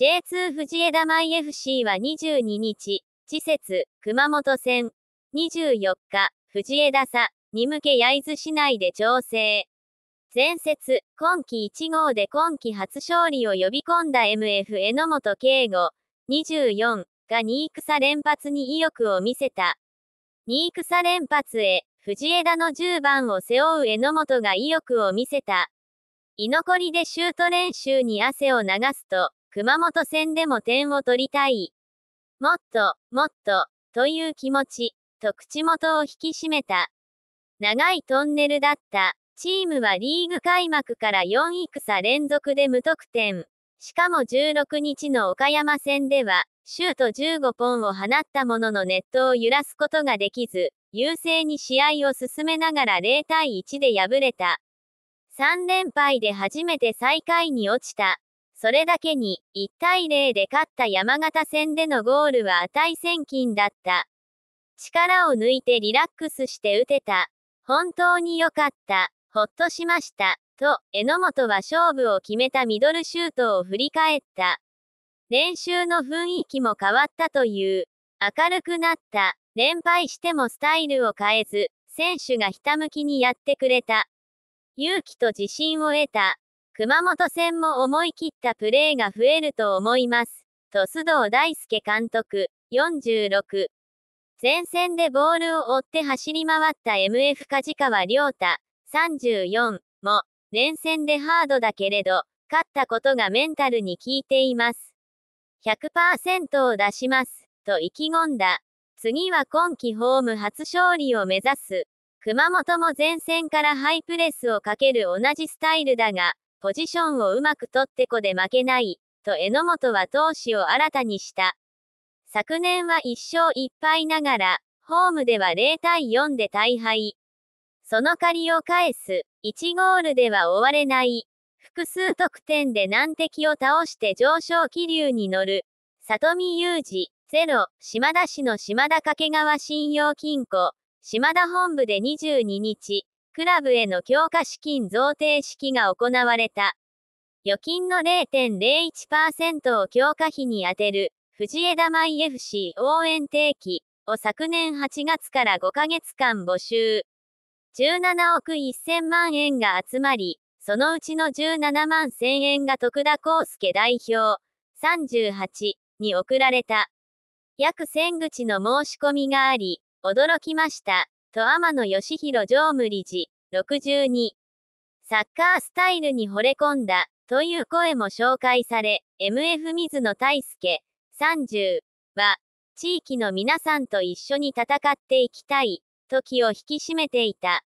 J2 藤枝舞 FC は22日、次節、熊本戦、24日、藤枝さ、に向け焼津市内で調整。前節、今季1号で今季初勝利を呼び込んだ MF 榎本圭吾、24が新草連発に意欲を見せた。新草連発へ、藤枝の10番を背負う榎本が意欲を見せた。居残りでシュート練習に汗を流すと、熊本戦でも点を取りたい。もっと、もっと、という気持ち、と口元を引き締めた。長いトンネルだった。チームはリーグ開幕から4戦連続で無得点。しかも16日の岡山戦では、シュート15本を放ったもののネットを揺らすことができず、優勢に試合を進めながら0対1で敗れた。3連敗で初めて最下位に落ちた。それだけに、1対0で勝った山形戦でのゴールは値千金だった。力を抜いてリラックスして打てた。本当に良かった。ほっとしました。と、榎本は勝負を決めたミドルシュートを振り返った。練習の雰囲気も変わったという。明るくなった。連敗してもスタイルを変えず、選手がひたむきにやってくれた。勇気と自信を得た。熊本戦も思い切ったプレーが増えると思います。と須藤大輔監督、46。前線でボールを追って走り回った MF 梶川亮太、34も、連戦でハードだけれど、勝ったことがメンタルに効いています。100%を出します、と意気込んだ。次は今季ホーム初勝利を目指す。熊本も前線からハイプレスをかける同じスタイルだが、ポジションをうまく取ってこで負けない、と榎本は投手を新たにした。昨年は1勝1敗ながら、ホームでは0対4で大敗。その借りを返す、1ゴールでは終われない。複数得点で難敵を倒して上昇気流に乗る。里見裕二、0、島田市の島田掛川信用金庫、島田本部で22日、クラブへの強化資金贈呈式が行われた。預金の0.01%を強化費に充てる、藤枝舞 FC 応援定期を昨年8月から5ヶ月間募集。17億1000万円が集まり、そのうちの17万1000円が徳田康介代表、38に送られた。約1000口の申し込みがあり、驚きました。と天野義弘常務理事、62。サッカースタイルに惚れ込んだ、という声も紹介され、MF 水野大輔、30は、地域の皆さんと一緒に戦っていきたい、時を引き締めていた。